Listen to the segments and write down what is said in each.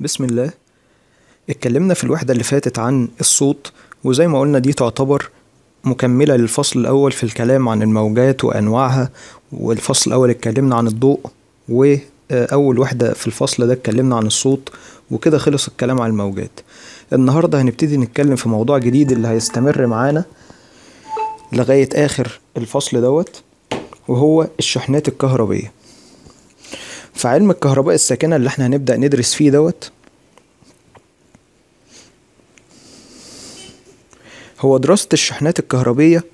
بسم الله اتكلمنا في الوحدة اللي فاتت عن الصوت وزي ما قلنا دي تعتبر مكملة للفصل الأول في الكلام عن الموجات وأنواعها والفصل الأول اتكلمنا عن الضوء وأول وحدة في الفصل ده اتكلمنا عن الصوت وكده خلص الكلام عن الموجات النهاردة هنبتدي نتكلم في موضوع جديد اللي هيستمر معانا لغاية آخر الفصل دوت وهو الشحنات الكهربية فعلم الكهرباء الساكنة اللي احنا هنبدأ ندرس فيه دوت هو دراسة الشحنات الكهربية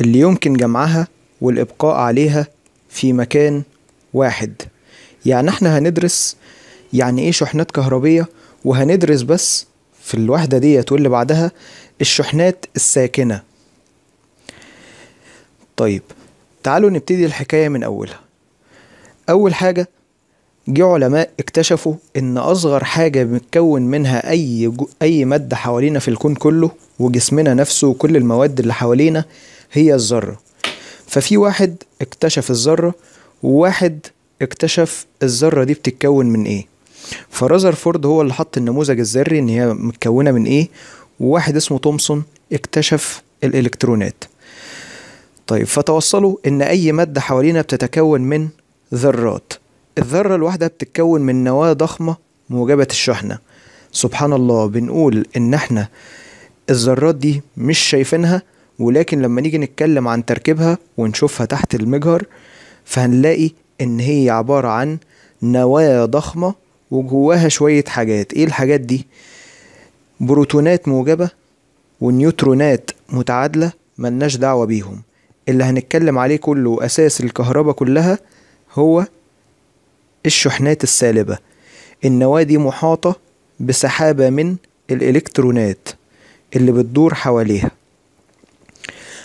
اللي يمكن جمعها والإبقاء عليها في مكان واحد يعني احنا هندرس يعني ايه شحنات كهربية وهندرس بس في الوحدة ديت واللي بعدها الشحنات الساكنة طيب تعالوا نبتدي الحكاية من أولها أول حاجة جه علماء اكتشفوا ان اصغر حاجه بنتكون منها اي جو اي ماده حوالينا في الكون كله وجسمنا نفسه وكل المواد اللي حوالينا هي الذره ففي واحد اكتشف الذره وواحد اكتشف الذره دي بتتكون من ايه فورد هو اللي حط النموذج الذري ان هي متكونه من ايه وواحد اسمه تومسون اكتشف الالكترونات طيب فتوصلوا ان اي ماده حوالينا بتتكون من ذرات الذرة الواحدة بتتكون من نواة ضخمة موجبة الشحنة سبحان الله بنقول إن إحنا الذرات دي مش شايفينها ولكن لما نيجي نتكلم عن تركيبها ونشوفها تحت المجهر فهنلاقي إن هي عبارة عن نواة ضخمة وجواها شوية حاجات إيه الحاجات دي؟ بروتونات موجبة ونيوترونات متعادلة ملناش دعوة بيهم اللي هنتكلم عليه كله أساس الكهرباء كلها هو الشحنات السالبة النوادي محاطة بسحابة من الإلكترونات اللي بتدور حواليها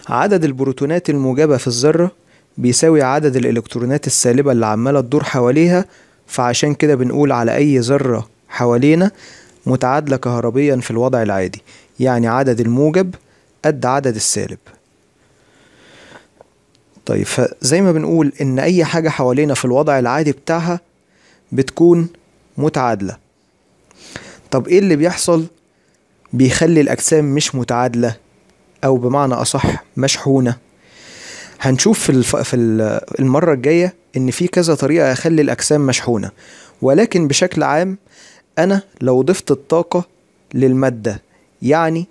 عدد البروتونات الموجبة في الذرة بيساوي عدد الإلكترونات السالبة اللي عمالة تدور حواليها فعشان كده بنقول على أي ذرة حوالينا متعادلة كهربيا في الوضع العادي يعني عدد الموجب قد عدد السالب طيب فزي ما بنقول إن أي حاجة حوالينا في الوضع العادي بتاعها بتكون متعادلة طب ايه اللي بيحصل بيخلي الأجسام مش متعادلة أو بمعنى أصح مشحونة هنشوف في, الف... في المرة الجاية إن في كذا طريقة أخلي الأجسام مشحونة ولكن بشكل عام أنا لو ضفت الطاقة للمادة يعني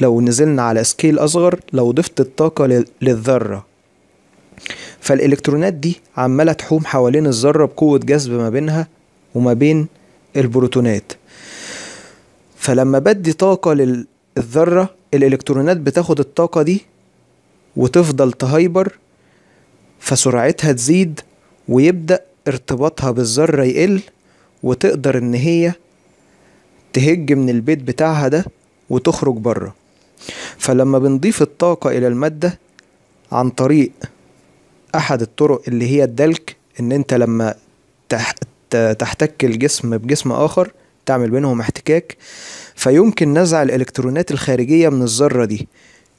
لو نزلنا على سكيل أصغر لو ضفت الطاقة للذرة فالالكترونات دي عماله تحوم حوالين الذره بقوه جذب ما بينها وما بين البروتونات فلما بدي طاقه للذره الالكترونات بتاخد الطاقه دي وتفضل تهايبر فسرعتها تزيد ويبدا ارتباطها بالذره يقل وتقدر ان هي تهج من البيت بتاعها ده وتخرج بره فلما بنضيف الطاقه الى الماده عن طريق احد الطرق اللي هي الدلك ان انت لما تحتك الجسم بجسم اخر تعمل بينهم احتكاك فيمكن نزع الالكترونات الخارجيه من الذره دي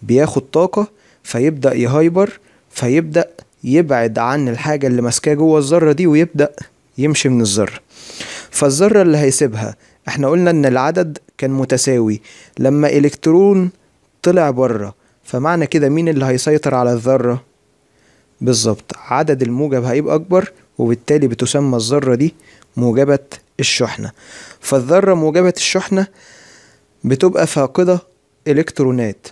بياخد طاقه فيبدا يهايبر فيبدا يبعد عن الحاجه اللي ماسكاه جوه الذره دي ويبدا يمشي من الذره فالذره اللي هيسيبها احنا قلنا ان العدد كان متساوي لما الكترون طلع بره فمعنى كده مين اللي هيسيطر على الذره بالظبط عدد الموجب هيبقى أكبر وبالتالي بتسمى الذرة دي موجبة الشحنة فالذرة موجبة الشحنة بتبقى فاقدة إلكترونات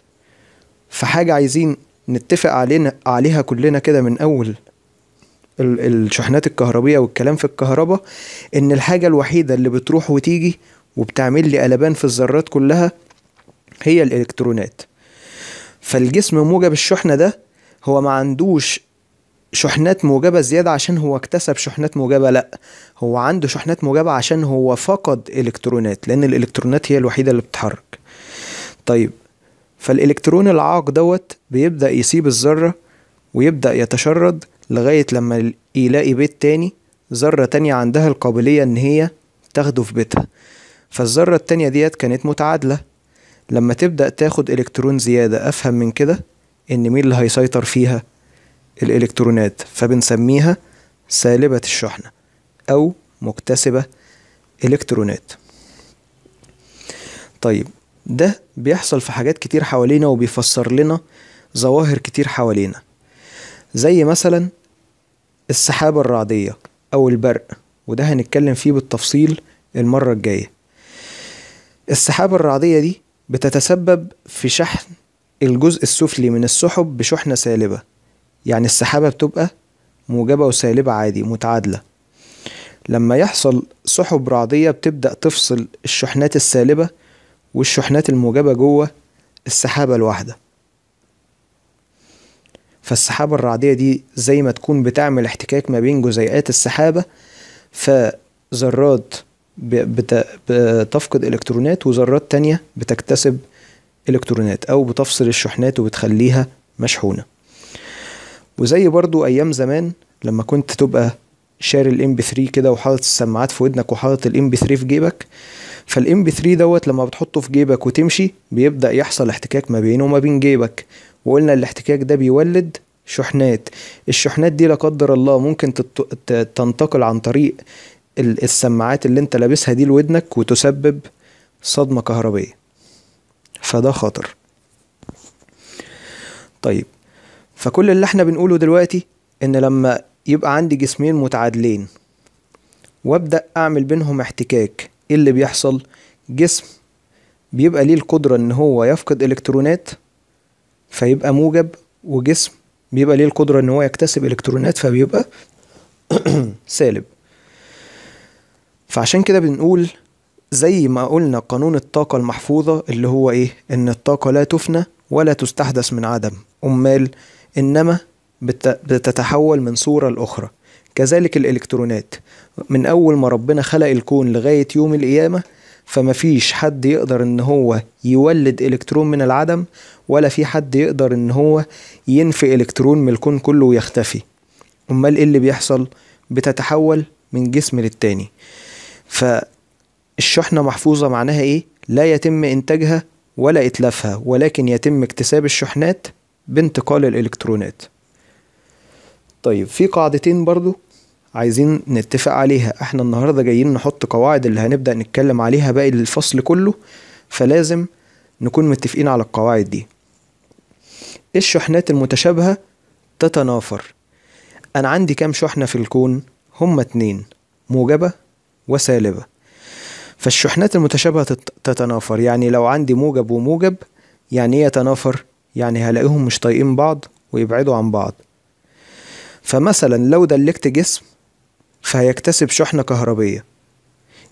فحاجة عايزين نتفق علينا عليها كلنا كده من أول الشحنات الكهربية والكلام في الكهرباء إن الحاجة الوحيدة اللي بتروح وتيجي وبتعمل لي قلبان في الذرات كلها هي الإلكترونات فالجسم موجب الشحنة ده هو ما عندوش شحنات موجبة زيادة عشان هو اكتسب شحنات موجبة لا هو عنده شحنات موجبة عشان هو فقد الكترونات لان الالكترونات هي الوحيدة اللي بتتحرك طيب فالالكترون العاق دوت بيبدأ يسيب الذرة ويبدأ يتشرد لغاية لما يلاقي بيت تاني ذرة تانية عندها القابلية ان هي تاخده في بيتها فالذرة التانية ديت كانت متعادلة لما تبدأ تاخد الكترون زيادة افهم من كده ان مين اللي هيسيطر فيها الإلكترونات فبنسميها سالبة الشحنة أو مكتسبة إلكترونات طيب ده بيحصل في حاجات كتير حوالينا وبيفسر لنا ظواهر كتير حوالينا زي مثلا السحابة الرعدية أو البرق وده هنتكلم فيه بالتفصيل المرة الجاية السحابة الرعدية دي بتتسبب في شحن الجزء السفلي من السحب بشحنة سالبة يعني السحابة بتبقى موجبة وسالبة عادي متعادلة لما يحصل سحب رعدية بتبدأ تفصل الشحنات السالبة والشحنات الموجبة جوه السحابة الواحدة فالسحابة الرعدية دي زي ما تكون بتعمل احتكاك ما بين جزيئات السحابة فذرات بتفقد إلكترونات وذرات تانية بتكتسب إلكترونات أو بتفصل الشحنات وبتخليها مشحونة وزي برضو ايام زمان لما كنت تبقى شاري الام بي 3 كده وحاطط السماعات في ودنك وحاطط الام بي 3 في جيبك فالام بي 3 دوت لما بتحطه في جيبك وتمشي بيبدا يحصل احتكاك ما بينه وما بين جيبك وقلنا الاحتكاك ده بيولد شحنات الشحنات دي لا قدر الله ممكن تنتقل عن طريق السماعات اللي انت لابسها دي لودنك وتسبب صدمة كهربية فده خطر طيب فكل اللي احنا بنقوله دلوقتي ان لما يبقى عندي جسمين متعادلين وابدأ اعمل بينهم احتكاك ايه اللي بيحصل جسم بيبقى ليه القدرة ان هو يفقد الكترونات فيبقى موجب وجسم بيبقى ليه القدرة ان هو يكتسب الكترونات فبيبقى سالب فعشان كده بنقول زي ما قلنا قانون الطاقة المحفوظة اللي هو ايه ان الطاقة لا تفنى ولا تستحدث من عدم امال إنما بتتحول من صورة لأخرى كذلك الإلكترونات من أول ما ربنا خلق الكون لغاية يوم القيامة فمفيش حد يقدر ان هو يولد الكترون من العدم ولا في حد يقدر ان هو ينفي الكترون من الكون كله ويختفي امال ايه اللي بيحصل بتتحول من جسم للتاني فالشحنة محفوظة معناها ايه لا يتم انتاجها ولا اتلافها ولكن يتم اكتساب الشحنات بانتقال الإلكترونات طيب في قاعدتين برضو عايزين نتفق عليها احنا النهاردة جايين نحط قواعد اللي هنبدأ نتكلم عليها باقي الفصل كله فلازم نكون متفقين على القواعد دي ايه الشحنات المتشابهة تتنافر أنا عندي كام شحنة في الكون؟ هما اتنين موجبة وسالبة فالشحنات المتشابهة تتنافر يعني لو عندي موجب وموجب يعني ايه يتنافر يعني هلاقيهم مش طايقين بعض ويبعدوا عن بعض فمثلا لو دلكت جسم فهيكتسب شحنة كهربية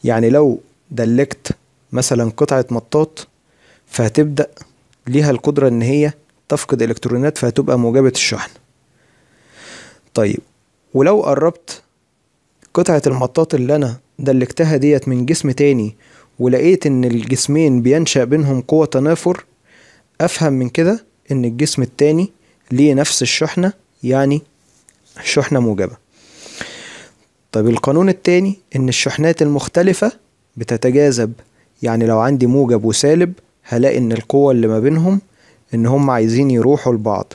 يعني لو دلكت مثلا قطعة مطاط فهتبدأ ليها القدرة إن هي تفقد إلكترونات فهتبقى موجبة الشحن طيب ولو قربت قطعة المطاط اللي أنا دلكتها ديت من جسم تاني ولقيت إن الجسمين بينشأ بينهم قوة تنافر أفهم من كده ان الجسم التاني ليه نفس الشحنة يعني شحنة موجبة طيب القانون التاني ان الشحنات المختلفة بتتجاذب يعني لو عندي موجب وسالب هلاقي ان القوة اللي ما بينهم ان هم عايزين يروحوا لبعض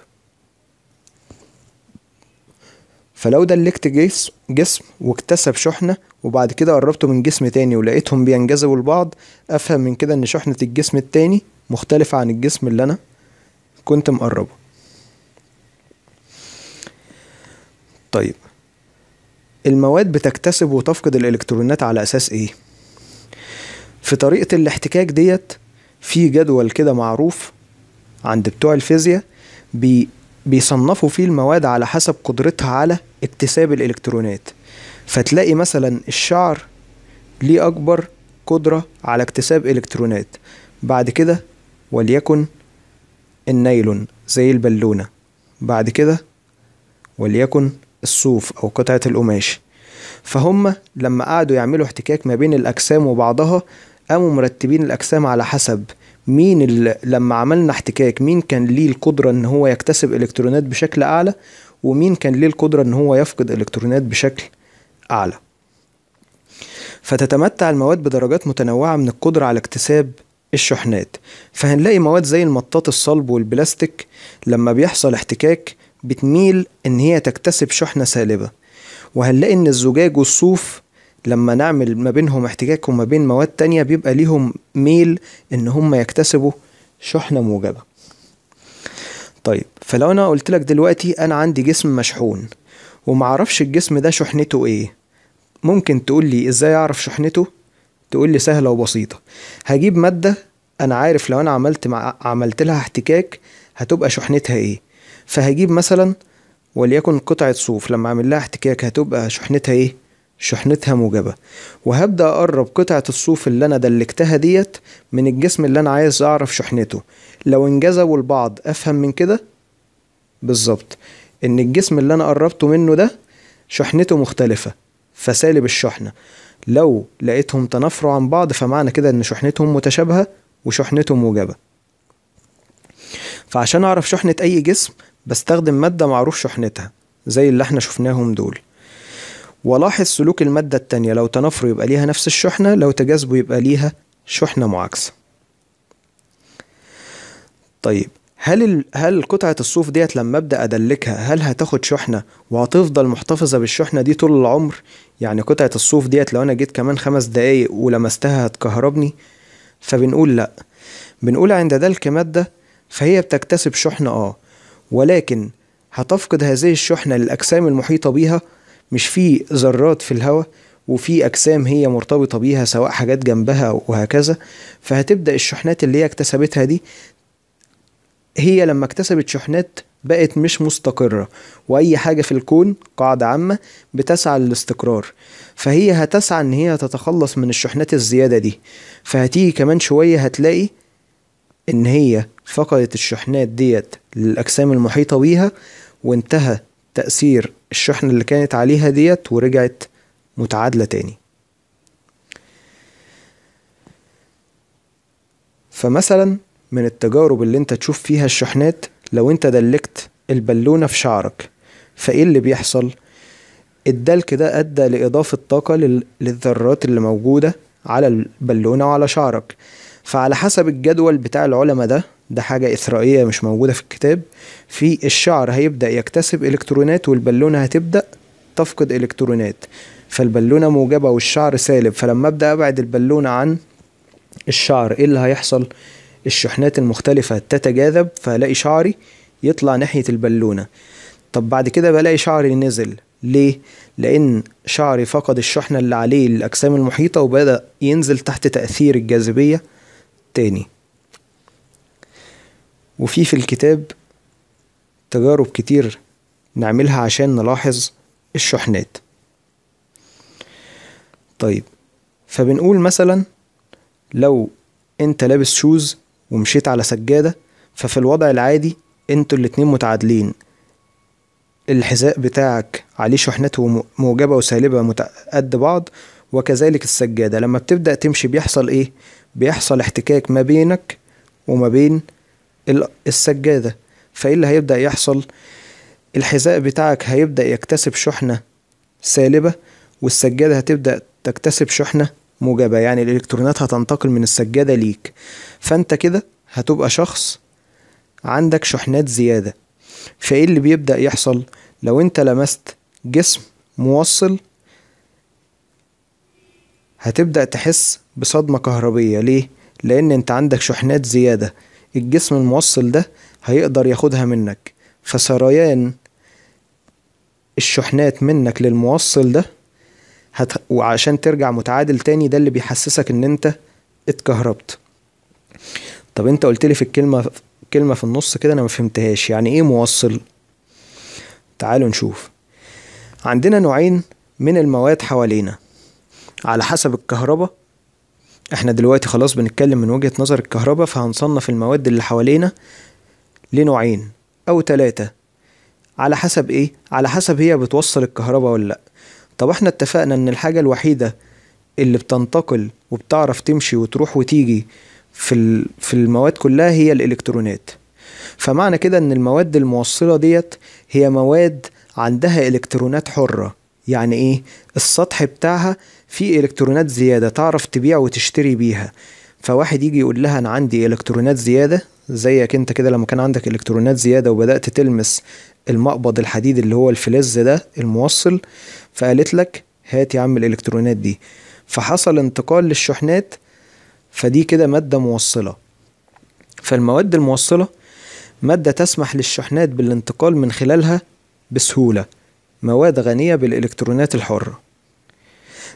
فلو دلكت جسم, جسم واكتسب شحنة وبعد كده قربته من جسم تاني ولقيتهم بينجذبوا لبعض أفهم من كده إن شحنة الجسم التاني مختلفة عن الجسم اللي أنا كنت مقربه طيب المواد بتكتسب وتفقد الالكترونات على اساس ايه في طريقه الاحتكاك ديت في جدول كده معروف عند بتوع الفيزياء بي بيصنفوا فيه المواد على حسب قدرتها على اكتساب الالكترونات فتلاقي مثلا الشعر ليه اكبر قدره على اكتساب الكترونات بعد كده وليكن النايلون زي البالونة بعد كده وليكن الصوف أو قطعة القماش فهم لما قعدوا يعملوا احتكاك ما بين الأجسام وبعضها قاموا مرتبين الأجسام على حسب مين اللي لما عملنا احتكاك مين كان ليه القدرة إن هو يكتسب إلكترونات بشكل أعلى ومين كان ليه القدرة إن هو يفقد إلكترونات بشكل أعلى فتتمتع المواد بدرجات متنوعة من القدرة على اكتساب الشحنات فهنلاقي مواد زي المطاط الصلب والبلاستيك لما بيحصل احتكاك بتميل ان هي تكتسب شحنة سالبة وهنلاقي ان الزجاج والصوف لما نعمل ما بينهم احتكاك وما بين مواد تانية بيبقى ليهم ميل ان هم يكتسبوا شحنة موجبة طيب فلو انا قلت لك دلوقتي انا عندي جسم مشحون ومعرفش الجسم ده شحنته ايه ممكن تقول لي ازاي اعرف شحنته تقول لي سهله وبسيطه هجيب ماده انا عارف لو انا عملت مع... عملت لها احتكاك هتبقى شحنتها ايه فهجيب مثلا وليكن قطعه صوف لما اعمل لها احتكاك هتبقى شحنتها ايه شحنتها موجبة وهبدأ أقرب قطعة الصوف اللي أنا دلكتها ديت من الجسم اللي أنا عايز أعرف شحنته لو انجذبوا البعض أفهم من كده بالظبط إن الجسم اللي أنا قربته منه ده شحنته مختلفة فسالب الشحنة لو لقيتهم تنافروا عن بعض فمعنى كده ان شحنتهم متشابهه وشحنته موجبه فعشان اعرف شحنه اي جسم بستخدم ماده معروف شحنتها زي اللي احنا شفناهم دول ولاحظ سلوك المادة التانية لو تنافروا يبقى ليها نفس الشحنة لو تجاذبوا يبقى ليها شحنة معاكسة طيب هل ال... هل قطعه الصوف ديت لما ابدا ادلكها هل هتاخد شحنه وهتفضل محتفظه بالشحنه دي طول العمر يعني قطعه الصوف ديت لو انا جيت كمان خمس دقايق ولمستها هتكهربني فبنقول لا بنقول عند دلك ماده فهي بتكتسب شحنه اه ولكن هتفقد هذه الشحنه للاجسام المحيطه بيها مش في ذرات في الهواء وفي أجسام هي مرتبطة بيها سواء حاجات جنبها وهكذا فهتبدأ الشحنات اللي هي اكتسبتها دي هي لما اكتسبت شحنات بقت مش مستقرة وأي حاجة في الكون قاعدة عامة بتسعى للاستقرار فهي هتسعى إن هي تتخلص من الشحنات الزيادة دي فهتيجي كمان شوية هتلاقي إن هي فقدت الشحنات ديت للأجسام المحيطة بيها وانتهى تأثير الشحنة اللي كانت عليها ديت ورجعت متعادلة تاني فمثلا من التجارب اللي انت تشوف فيها الشحنات لو انت دلكت البالونة في شعرك فايه اللي بيحصل الدلك ده ادى لاضافة طاقة للذرات اللي موجودة على البالونة وعلى شعرك فعلى حسب الجدول بتاع العلماء ده ده حاجة إثرائية مش موجودة في الكتاب في الشعر هيبدأ يكتسب إلكترونات والبالونة هتبدأ تفقد إلكترونات فالبالونة موجبة والشعر سالب فلما أبدأ أبعد البالونة عن الشعر إيه اللي هيحصل؟ الشحنات المختلفة تتجاذب فألاقي شعري يطلع ناحية البالونة طب بعد كده بلاقي شعري نزل ليه؟ لأن شعري فقد الشحنة اللي عليه الأجسام المحيطة وبدأ ينزل تحت تأثير الجاذبية تاني وفي في الكتاب تجارب كتير نعملها عشان نلاحظ الشحنات طيب فبنقول مثلا لو انت لابس شوز ومشيت على سجادة ففي الوضع العادي انتوا الاتنين متعادلين الحذاء بتاعك عليه شحنته موجبة وسالبة قد بعض وكذلك السجادة لما بتبدأ تمشي بيحصل ايه؟ بيحصل احتكاك ما بينك وما بين السجادة فايه اللي هيبدأ يحصل؟ الحذاء بتاعك هيبدأ يكتسب شحنة سالبة والسجادة هتبدأ تكتسب شحنة موجبة يعني الإلكترونات هتنتقل من السجادة ليك فأنت كده هتبقى شخص عندك شحنات زيادة فإيه اللي بيبدأ يحصل لو أنت لمست جسم موصل هتبدأ تحس بصدمة كهربية ليه؟ لأن أنت عندك شحنات زيادة الجسم الموصل ده هيقدر ياخدها منك فسريان الشحنات منك للموصل ده وعشان ترجع متعادل تاني ده اللي بيحسسك ان انت اتكهربت طب انت قلت لي في الكلمه كلمه في النص كده انا ما فهمتهاش يعني ايه موصل تعالوا نشوف عندنا نوعين من المواد حوالينا على حسب الكهرباء احنا دلوقتي خلاص بنتكلم من وجهة نظر الكهرباء فهنصنف المواد اللي حوالينا لنوعين او ثلاثة على حسب ايه على حسب هي بتوصل الكهرباء ولا لا طب احنا اتفقنا ان الحاجة الوحيدة اللي بتنتقل وبتعرف تمشي وتروح وتيجي في في المواد كلها هي الالكترونات فمعنى كده ان المواد الموصله ديت هي مواد عندها الكترونات حره يعني ايه السطح بتاعها فيه الكترونات زياده تعرف تبيع وتشتري بيها فواحد يجي يقول لها انا عندي الكترونات زياده زيك انت كده لما كان عندك الكترونات زياده وبدات تلمس المقبض الحديد اللي هو الفلز ده الموصل فقالت لك هات يا عم الالكترونات دي فحصل انتقال للشحنات فدي كده ماده موصله فالمواد الموصله ماده تسمح للشحنات بالانتقال من خلالها بسهوله مواد غنيه بالالكترونات الحره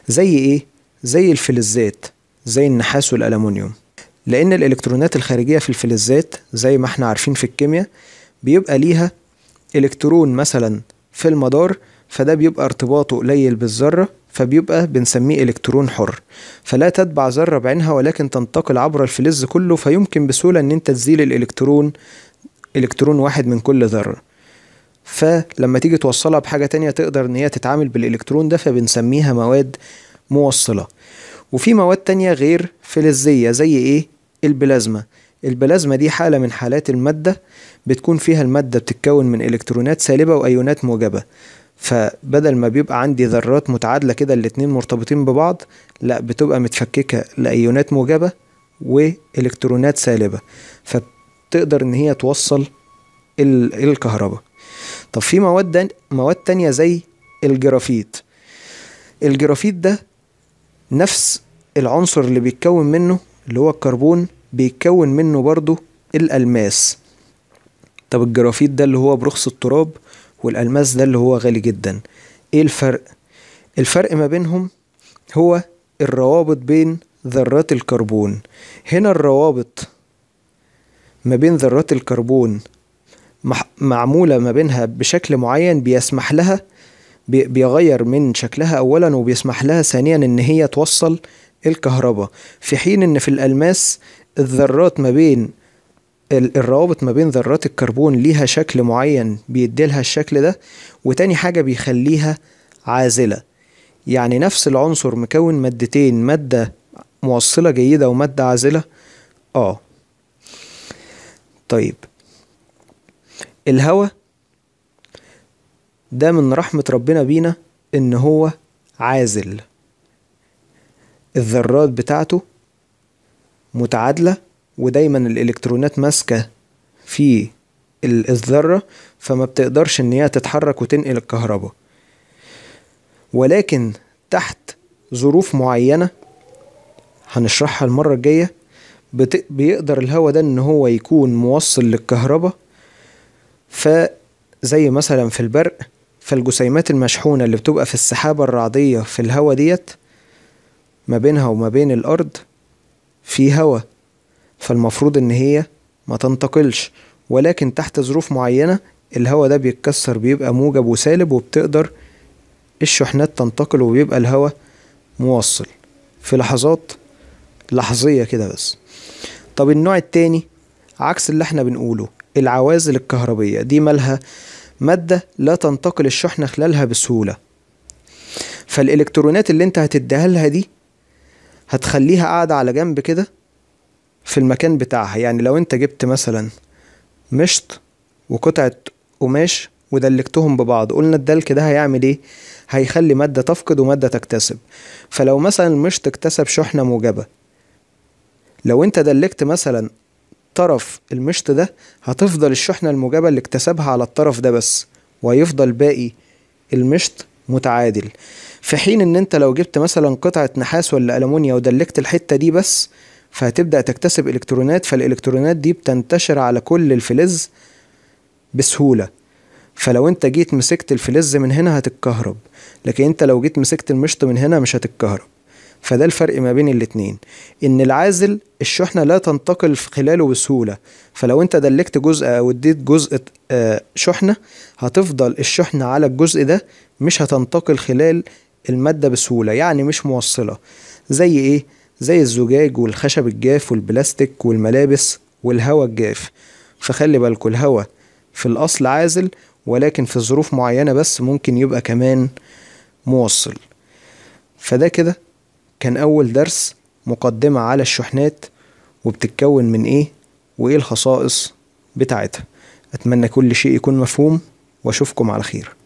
زي ايه زي الفلزات زي النحاس والالومنيوم لأن الإلكترونات الخارجية في الفلزات زي ما احنا عارفين في الكيمياء بيبقى ليها إلكترون مثلا في المدار فده بيبقى ارتباطه قليل بالذرة فبيبقى بنسميه إلكترون حر فلا تتبع ذرة بعينها ولكن تنتقل عبر الفلز كله فيمكن بسهولة إن أنت تزيل الإلكترون إلكترون واحد من كل ذرة فلما تيجي توصلها بحاجة تانية تقدر إن هي تتعامل بالإلكترون ده فبنسميها مواد موصلة وفي مواد تانية غير فلزية زي إيه؟ البلازما البلازما دي حالة من حالات المادة بتكون فيها المادة بتتكون من إلكترونات سالبة وأيونات موجبة فبدل ما بيبقى عندي ذرات متعادلة كده الاتنين مرتبطين ببعض لا بتبقى متفككة لأيونات موجبة وإلكترونات سالبة فبتقدر إن هي توصل الكهرباء طب في مواد مواد تانية زي الجرافيت الجرافيت ده نفس العنصر اللي بيتكون منه اللي هو الكربون بيتكون منه برضو الألماس طب الجرافيت ده اللي هو برخص التراب والألماس ده اللي هو غالي جدا ايه الفرق؟ الفرق ما بينهم هو الروابط بين ذرات الكربون هنا الروابط ما بين ذرات الكربون معمولة ما بينها بشكل معين بيسمح لها بيغير من شكلها أولا وبيسمح لها ثانيا إن هي توصل الكهرباء في حين ان في الالماس الذرات ما بين الروابط ما بين ذرات الكربون ليها شكل معين بيديلها الشكل ده وتاني حاجة بيخليها عازلة يعني نفس العنصر مكون مادتين مادة موصلة جيدة ومادة عازلة اه طيب الهواء ده من رحمة ربنا بينا ان هو عازل الذرات بتاعته متعادلة ودايما الإلكترونات ماسكة في الذرة فما بتقدرش إن هي تتحرك وتنقل الكهرباء ولكن تحت ظروف معينة هنشرحها المرة الجاية بيقدر الهواء ده إن هو يكون موصل للكهرباء فزي مثلا في البرق فالجسيمات المشحونة اللي بتبقى في السحابة الرعدية في الهواء ديت ما بينها وما بين الأرض في هوا فالمفروض إن هي ما تنتقلش ولكن تحت ظروف معينة الهوا ده بيتكسر بيبقى موجب وسالب وبتقدر الشحنات تنتقل وبيبقى الهوا موصل في لحظات لحظية كده بس طب النوع التاني عكس اللي احنا بنقوله العوازل الكهربية دي مالها مادة لا تنتقل الشحنة خلالها بسهولة فالإلكترونات اللي انت هتديها لها دي هتخليها قاعدة على جنب كده في المكان بتاعها يعني لو انت جبت مثلا مشط وقطعة قماش ودلكتهم ببعض قلنا الدلك ده هيعمل ايه هيخلي مادة تفقد ومادة تكتسب فلو مثلا المشط اكتسب شحنة موجبة لو انت دلكت مثلا طرف المشط ده هتفضل الشحنة الموجبة اللي اكتسبها على الطرف ده بس وهيفضل باقي المشط متعادل في حين ان انت لو جبت مثلا قطعه نحاس ولا المونيا ودلكت الحته دي بس فهتبدا تكتسب الكترونات فالالكترونات دي بتنتشر على كل الفلز بسهوله فلو انت جيت مسكت الفلز من هنا هتتكهرب لكن انت لو جيت مسكت المشط من هنا مش هتتكهرب فده الفرق ما بين الاتنين ان العازل الشحنة لا تنتقل خلاله بسهولة فلو انت دلكت جزء او اديت جزء آه، شحنة هتفضل الشحنة على الجزء ده مش هتنتقل خلال المادة بسهولة يعني مش موصلة زي إيه؟ زي الزجاج والخشب الجاف والبلاستيك والملابس والهواء الجاف فخلي بالكوا الهواء في الأصل عازل ولكن في ظروف معينة بس ممكن يبقى كمان موصل فده كده كان أول درس مقدمة على الشحنات وبتتكون من إيه وإيه الخصائص بتاعتها أتمنى كل شيء يكون مفهوم وأشوفكم على خير